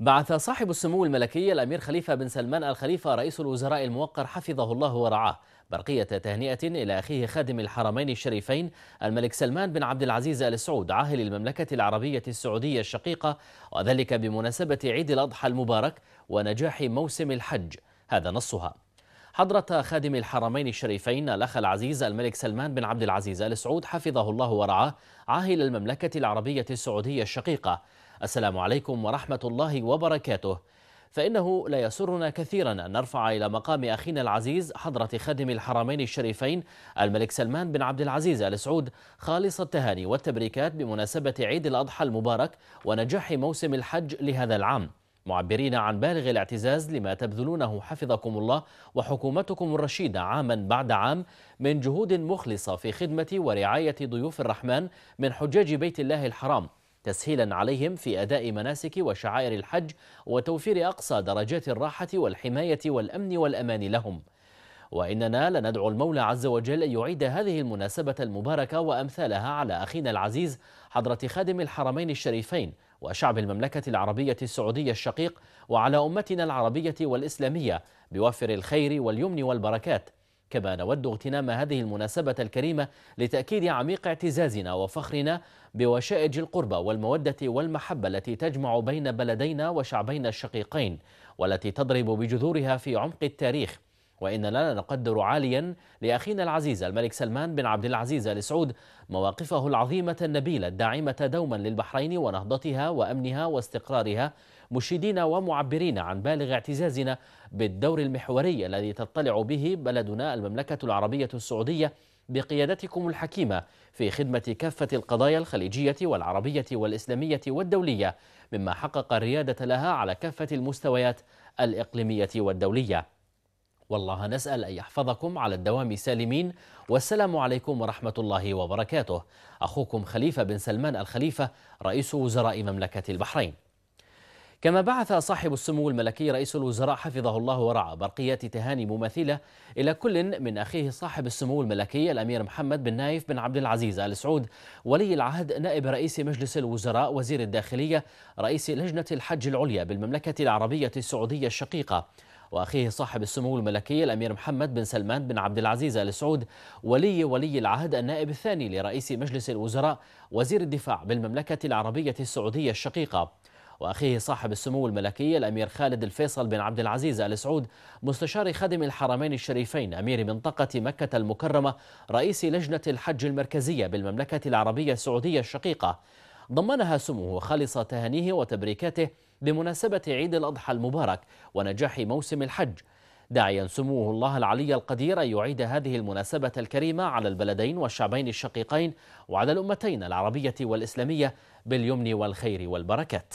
بعث صاحب السمو الملكي الأمير خليفة بن سلمان الخليفة رئيس الوزراء الموقر حفظه الله ورعاه برقية تهنئة إلى أخيه خادم الحرمين الشريفين الملك سلمان بن عبد العزيز آل سعود عاهل المملكة العربية السعودية الشقيقة وذلك بمناسبة عيد الأضحى المبارك ونجاح موسم الحج هذا نصها حضرة خادم الحرمين الشريفين الأخ العزيز الملك سلمان بن عبد العزيز آل سعود حفظه الله ورعاه عاهل المملكة العربية السعودية الشقيقة السلام عليكم ورحمة الله وبركاته فإنه لا يسرنا كثيرا أن نرفع إلى مقام أخينا العزيز حضرة خادم الحرمين الشريفين الملك سلمان بن عبد العزيز آل سعود خالص التهاني والتبريكات بمناسبة عيد الأضحى المبارك ونجاح موسم الحج لهذا العام معبرين عن بالغ الاعتزاز لما تبذلونه حفظكم الله وحكومتكم الرشيدة عاما بعد عام من جهود مخلصة في خدمة ورعاية ضيوف الرحمن من حجاج بيت الله الحرام تسهيلا عليهم في أداء مناسك وشعائر الحج وتوفير أقصى درجات الراحة والحماية والأمن والأمان لهم وإننا لندعو المولى عز وجل أن يعيد هذه المناسبة المباركة وأمثالها على أخينا العزيز حضرة خادم الحرمين الشريفين وشعب المملكة العربية السعودية الشقيق وعلى أمتنا العربية والإسلامية بوفر الخير واليمن والبركات كما نود اغتنام هذه المناسبة الكريمة لتأكيد عميق اعتزازنا وفخرنا بوشائج القربة والمودة والمحبة التي تجمع بين بلدينا وشعبينا الشقيقين والتي تضرب بجذورها في عمق التاريخ وإننا نقدر عاليا لأخينا العزيز الملك سلمان بن عبد العزيز آل سعود مواقفه العظيمة النبيلة الداعمة دوما للبحرين ونهضتها وأمنها واستقرارها مشيدين ومعبرين عن بالغ اعتزازنا بالدور المحوري الذي تطلع به بلدنا المملكة العربية السعودية بقيادتكم الحكيمة في خدمة كافة القضايا الخليجية والعربية والإسلامية والدولية مما حقق الريادة لها على كافة المستويات الإقليمية والدولية والله نسأل أن يحفظكم على الدوام سالمين والسلام عليكم ورحمة الله وبركاته أخوكم خليفة بن سلمان الخليفة رئيس وزراء مملكة البحرين كما بعث صاحب السمو الملكي رئيس الوزراء حفظه الله ورعاه برقيات تهاني مماثلة إلى كل من أخيه صاحب السمو الملكي الأمير محمد بن نايف بن عبد العزيز آل سعود ولي العهد نائب رئيس مجلس الوزراء وزير الداخلية رئيس لجنة الحج العليا بالمملكة العربية السعودية الشقيقة وأخيه صاحب السمو الملكي الأمير محمد بن سلمان بن عبد العزيز آل سعود ولي ولي العهد النائب الثاني لرئيس مجلس الوزراء وزير الدفاع بالمملكة العربية السعودية الشقيقة وأخيه صاحب السمو الملكي الأمير خالد الفيصل بن عبد العزيز آل سعود مستشار خادم الحرمين الشريفين أمير منطقة مكة المكرمة رئيس لجنة الحج المركزية بالمملكة العربية السعودية الشقيقة ضمنها سموه خالص تهانيه وتبريكاته بمناسبة عيد الأضحى المبارك ونجاح موسم الحج داعيا سموه الله العلي القدير أن يعيد هذه المناسبة الكريمة على البلدين والشعبين الشقيقين وعلى الأمتين العربية والإسلامية باليمن والخير والبركات